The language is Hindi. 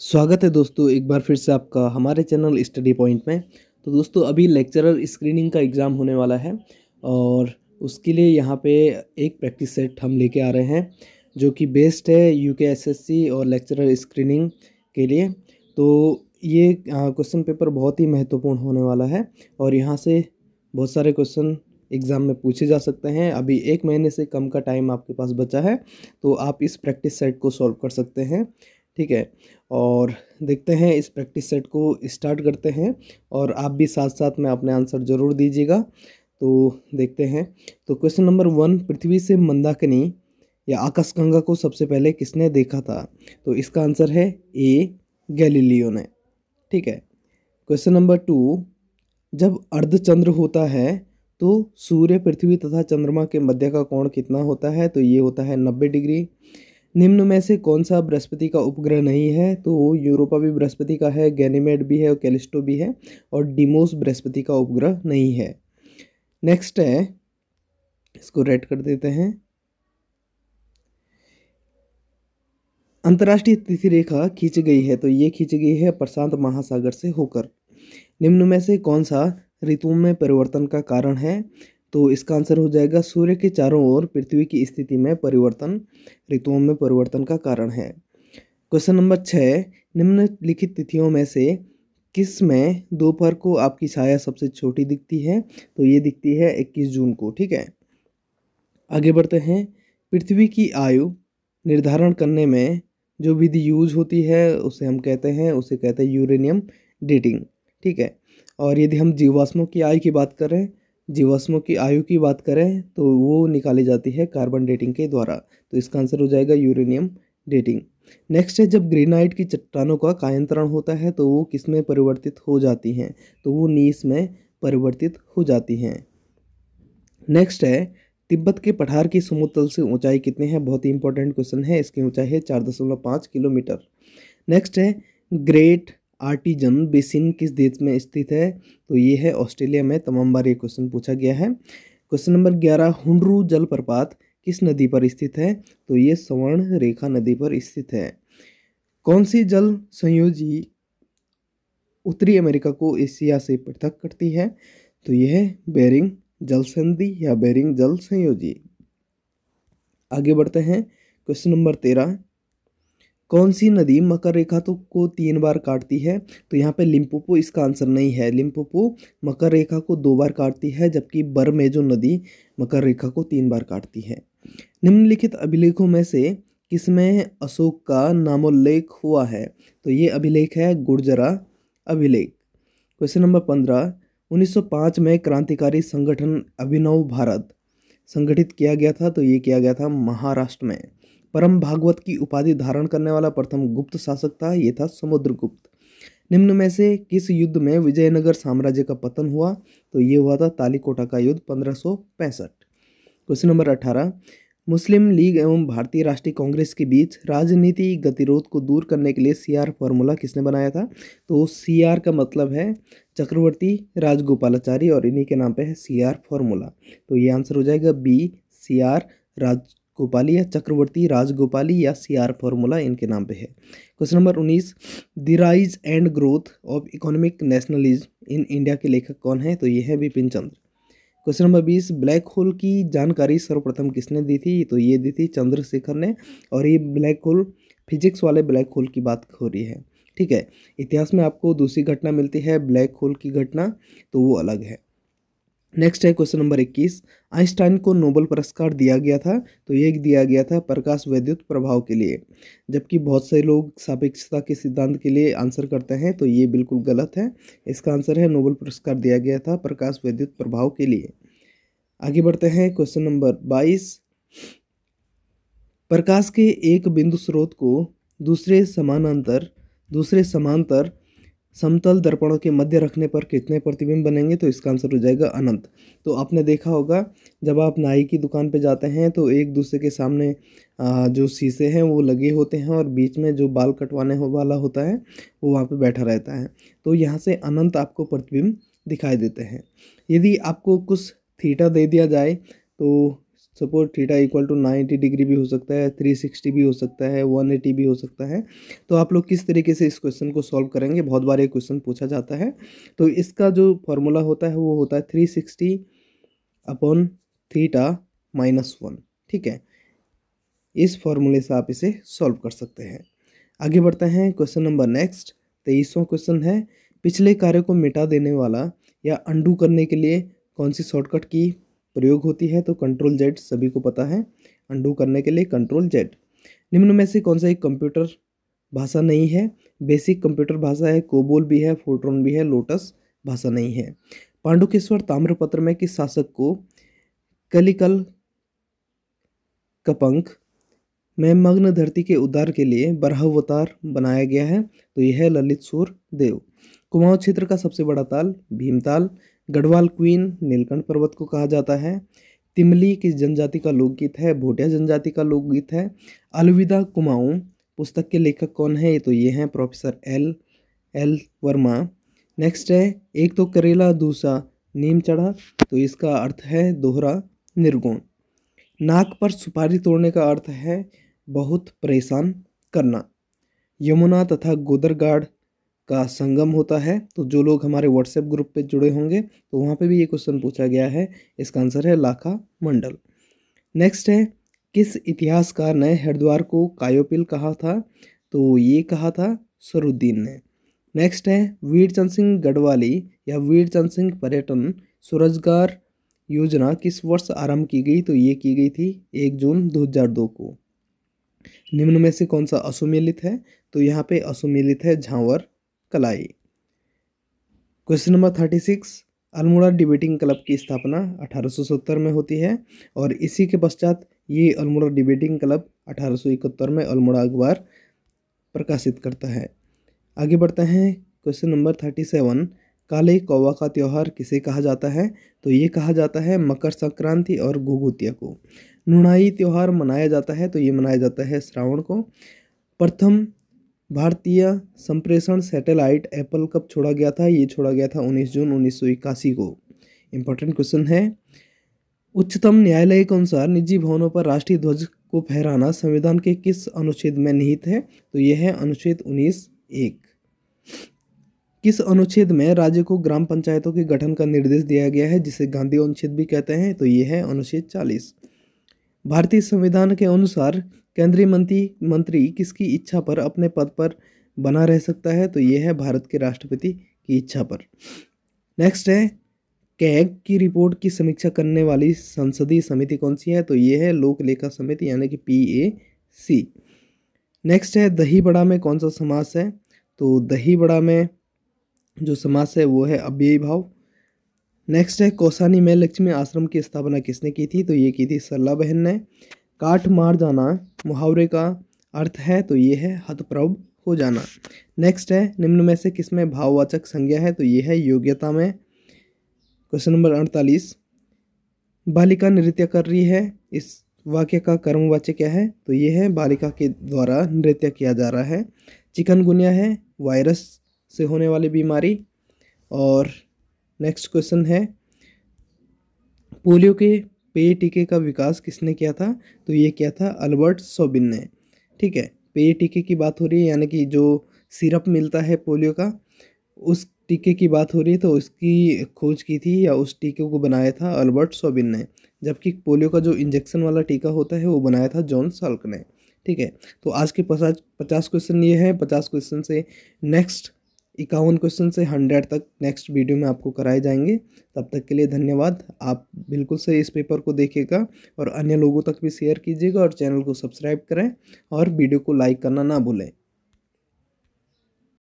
स्वागत है दोस्तों एक बार फिर से आपका हमारे चैनल स्टडी पॉइंट में तो दोस्तों अभी लेक्चरर स्क्रीनिंग का एग्ज़ाम होने वाला है और उसके लिए यहाँ पे एक प्रैक्टिस सेट हम लेके आ रहे हैं जो कि बेस्ट है यू के एस एस सी और लेक्चरर स्क्रीनिंग के लिए तो ये क्वेश्चन पेपर बहुत ही महत्वपूर्ण होने वाला है और यहाँ से बहुत सारे क्वेश्चन एग्ज़ाम में पूछे जा सकते हैं अभी एक महीने से कम का टाइम आपके पास बचा है तो आप इस प्रैक्टिस सेट को सॉल्व कर सकते हैं ठीक है और देखते हैं इस प्रैक्टिस सेट को स्टार्ट करते हैं और आप भी साथ साथ में अपने आंसर ज़रूर दीजिएगा तो देखते हैं तो क्वेश्चन नंबर वन पृथ्वी से मंदाकिनी या आकाशगंगा को सबसे पहले किसने देखा था तो इसका आंसर है ए गैलीलियो ने ठीक है क्वेश्चन नंबर टू जब अर्धचंद्र होता है तो सूर्य पृथ्वी तथा चंद्रमा के मध्य का कोण कितना होता है तो ये होता है नब्बे डिग्री निम्न में से कौन सा बृहस्पति का उपग्रह नहीं है तो यूरोपा भी बृहस्पति का है गैनीमेड भी है और कैलिस्टो भी है और डिमोस बृहस्पति का उपग्रह नहीं है नेक्स्ट है इसको रेड कर देते हैं अंतर्राष्ट्रीय तिथि रेखा खींच गई है तो ये खींच गई है प्रशांत महासागर से होकर निम्न में से कौन सा ऋतु में परिवर्तन का कारण है तो इसका आंसर हो जाएगा सूर्य के चारों ओर पृथ्वी की स्थिति में परिवर्तन ऋतुओं में परिवर्तन का कारण है क्वेश्चन नंबर छः निम्नलिखित तिथियों में से किस में दोपहर को आपकी छाया सबसे छोटी दिखती है तो ये दिखती है इक्कीस जून को ठीक है आगे बढ़ते हैं पृथ्वी की आयु निर्धारण करने में जो विधि यूज होती है उसे हम कहते हैं उसे कहते हैं यूरेनियम डेटिंग ठीक है और यदि हम जीवाश्मों की आयु की बात करें जीवाश्मों की आयु की बात करें तो वो निकाली जाती है कार्बन डेटिंग के द्वारा तो इसका आंसर हो जाएगा यूरेनियम डेटिंग नेक्स्ट है जब ग्रेनाइट की चट्टानों का कायंत्रण होता है तो वो किस में परिवर्तित हो जाती हैं तो वो नीस में परिवर्तित हो जाती हैं नेक्स्ट है तिब्बत के पठार की समुद्र से ऊंचाई कितनी है बहुत ही इंपॉर्टेंट क्वेश्चन है इसकी ऊंचाई है चार दशमलव पाँच किलोमीटर नेक्स्ट है ग्रेट आर्टिजन बेसिन किस देश में स्थित है तो ये है ऑस्ट्रेलिया में तमाम बार ये क्वेश्चन पूछा गया है क्वेश्चन नंबर ग्यारह हुंडरू जलप्रपात किस नदी पर स्थित है तो ये स्वर्ण रेखा नदी पर स्थित है कौन सी जल संयोजी उत्तरी अमेरिका को एशिया से पृथक करती है तो यह बेरिंग जल संधि या बेरिंग जल संयोजी आगे बढ़ते हैं क्वेश्चन नंबर तेरह कौन सी नदी मकर रेखा तो को तीन बार काटती है तो यहाँ पे लिम्पोपो इसका आंसर नहीं है लिम्पोपो मकर रेखा को दो बार काटती है जबकि बर में जो नदी मकर रेखा को तीन बार काटती है निम्नलिखित अभिलेखों में से किसमें अशोक का नामोल्लेख हुआ है तो ये अभिलेख है गुर्जरा अभिलेख क्वेश्चन नंबर पंद्रह 1905 में क्रांतिकारी संगठन अभिनव भारत संगठित किया गया था तो ये किया गया था महाराष्ट्र में परम भागवत की उपाधि धारण करने वाला प्रथम गुप्त शासक था ये था समुद्रगुप्त निम्न में से किस युद्ध में विजयनगर साम्राज्य का पतन हुआ तो ये हुआ था तालीकोटा का युद्ध पंद्रह क्वेश्चन नंबर अठारह मुस्लिम लीग एवं भारतीय राष्ट्रीय कांग्रेस के बीच राजनीति गतिरोध को दूर करने के लिए सीआर फॉर्मूला किसने बनाया था तो सीआर का मतलब है चक्रवर्ती राजगोपालाचारी और इन्हीं के नाम पे है सीआर फॉर्मूला तो ये आंसर हो जाएगा बी सीआर राज गोपाली या चक्रवर्ती राजगोपाली या सी आर फॉर्मूला इनके नाम पे है क्वेश्चन नंबर उन्नीस the rise and growth of economic nationalism in India के लेखक कौन है तो ये है बिपिन चंद्र क्वेश्चन नंबर बीस ब्लैक होल की जानकारी सर्वप्रथम किसने दी थी तो ये दी थी चंद्रशेखर ने और ये ब्लैक होल फिजिक्स वाले ब्लैक होल की बात हो रही है ठीक है इतिहास में आपको दूसरी घटना मिलती है ब्लैक होल की घटना तो वो अलग है नेक्स्ट है क्वेश्चन नंबर इक्कीस आइंस्टाइन को नोबल पुरस्कार दिया गया था तो ये दिया गया था प्रकाश वैद्युत प्रभाव के लिए जबकि बहुत से लोग सापेक्षता के सिद्धांत के लिए आंसर करते हैं तो ये बिल्कुल गलत है इसका आंसर है नोबल पुरस्कार दिया गया था प्रकाश वैद्युत प्रभाव के लिए आगे बढ़ते हैं क्वेश्चन नंबर बाईस प्रकाश के एक बिंदु स्रोत को दूसरे समानांतर दूसरे समांतर समतल दर्पणों के मध्य रखने पर कितने प्रतिबिंब बनेंगे तो इसका आंसर हो जाएगा अनंत तो आपने देखा होगा जब आप नाई की दुकान पर जाते हैं तो एक दूसरे के सामने जो शीशे हैं वो लगे होते हैं और बीच में जो बाल कटवाने हो वाला होता है वो वहाँ पे बैठा रहता है तो यहाँ से अनंत आपको प्रतिबिंब दिखाई देते हैं यदि आपको कुछ थीटा दे दिया जाए तो suppose theta equal to 90 degree भी हो सकता है 360 भी हो सकता है 180 भी हो सकता है तो आप लोग किस तरीके से इस क्वेश्चन को सॉल्व करेंगे बहुत बार ये क्वेश्चन पूछा जाता है तो इसका जो फॉर्मूला होता है वो होता है three sixty upon theta minus one ठीक है इस फॉर्मूले से आप इसे सॉल्व कर सकते हैं आगे बढ़ते हैं क्वेश्चन नंबर नेक्स्ट तेईसवां क्वेश्चन है पिछले कार्य को मिटा देने वाला या अंडू करने के लिए कौन सी शॉर्टकट की प्रयोग होती है तो कंट्रोल जेड सभी को पता है अंडू करने के लिए कंट्रोल जेड निम्न में से कौन सा एक कंप्यूटर भाषा नहीं है बेसिक कंप्यूटर भाषा है कोबोल भी है फोट्रॉन भी है लोटस भाषा नहीं है पांडुकेश्वर ताम्रपत्र में किस शासक को कलिकल कपंक में मग्न धरती के उद्धार के लिए बराहवतार बनाया गया है तो यह है ललित सूर देव कुमाऊं क्षेत्र का सबसे बड़ा ताल भीमताल गढ़वाल क्वीन नीलकंठ पर्वत को कहा जाता है तिमली किस जनजाति का लोकगीत है भोटिया जनजाति का लोकगीत है अलविदा कुमाऊं पुस्तक के लेखक कौन है ये तो ये हैं professor L L Verma next है एक तो करेला दूसरा नीम चढ़ा तो इसका अर्थ है दोहरा निर्गुण नाक पर सुपारी तोड़ने का अर्थ है बहुत परेशान करना यमुना तथा गोदरगाड़ का संगम होता है तो जो लोग हमारे व्हाट्सएप ग्रुप पे जुड़े होंगे तो वहाँ पे भी ये क्वेश्चन पूछा गया है इसका आंसर है लाखा मंडल नेक्स्ट है किस इतिहासकार ने हरिद्वार को कायोपिल कहा था तो ये कहा था सरुद्दीन ने नेक्स्ट है वीर चंद सिंह गढ़वाली या वीर चंद सिंह पर्यटन स्वरोजगार योजना किस वर्ष आरंभ की गई तो ये की गई थी एक जून 2002 को निम्न में से कौन सा असुमेलित है तो यहाँ पे असुमेलित है झांवर कलाई question number thirty six Almora debating club की स्थापना 1870 में होती है और इसी के पश्चात ये अल्मोड़ा डिबेटिंग क्लब 1871 में अल्मोड़ा अखबार प्रकाशित करता है आगे बढ़ते हैं क्वेश्चन नंबर थर्टी सेवन काले कौवा का त्यौहार किसे कहा जाता है तो ये कहा जाता है मकर संक्रांति और घुघुतिया को नुनाई त्यौहार मनाया जाता है तो ये मनाया जाता है श्रावण को प्रथम भारतीय संप्रेषण सैटेलाइट एप्पल कब छोड़ा गया था ये छोड़ा गया था 19 जून उन्नीस को इम्पोर्टेंट क्वेश्चन है उच्चतम न्यायालय के अनुसार निजी भवनों पर राष्ट्रीय ध्वज को फहराना संविधान के किस अनुच्छेद में निहित है तो यह है अनुच्छेद उन्नीस एक किस अनुच्छेद में राज्य को ग्राम पंचायतों के गठन का निर्देश दिया गया है जिसे गांधी अनुच्छेद भी कहते हैं तो ये है अनुच्छेद चालीस भारतीय संविधान के अनुसार केंद्रीय मंत्री मंत्री किसकी इच्छा पर अपने पद पर बना रह सकता है तो ये है भारत के राष्ट्रपति की इच्छा पर नेक्स्ट है कैग की रिपोर्ट की समीक्षा करने वाली संसदीय समिति कौन सी है तो ये है लोक लेखा समिति यानी कि पी ए सी नेक्स्ट है दही बड़ा में कौन सा समास है तो दही बड़ा में जो समास है वो है अव्ययी भाव नेक्स्ट है कोसानी में लक्ष्मी आश्रम की स्थापना किसने की थी तो ये की थी सरला बहन ने काठ मार जाना मुहावरे का अर्थ है तो ये है हथप्रभ हो जाना नेक्स्ट है निम्न में से किसमें भाववाचक संज्ञा है तो ये है योग्यता में क्वेश्चन नंबर अड़तालीस बालिका नृत्य कर रही है इस वाक्य का कर्मवाच्य क्या है तो ये है बालिका के द्वारा नृत्य किया जा रहा है चिकनगुनिया है वायरस से होने वाली बीमारी और नेक्स्ट क्वेश्चन है पोलियो के पेय टीके का विकास किसने किया था तो ये किया था अल्बर्ट सोबिन ने ठीक है पेय टीके की बात हो रही है यानी कि जो सिरप मिलता है पोलियो का उस टीके की बात हो रही है तो उसकी खोज की थी या उस टीके को बनाया था अल्बर्ट सोबिन ने जबकि पोलियो का जो इंजेक्शन वाला टीका होता है वो बनाया था जॉन साल्क ने ठीक है तो आज के पचास पचास क्वेश्चन ये है पचास क्वेश्चन से नेक्स्ट इक्यावन क्वेश्चन से हंड्रेड तक नेक्स्ट वीडियो में आपको कराए जाएंगे तब तक के लिए धन्यवाद आप बिल्कुल से इस पेपर को देखिएगा और अन्य लोगों तक भी शेयर कीजिएगा और चैनल को सब्सक्राइब करें और वीडियो को लाइक करना ना भूलें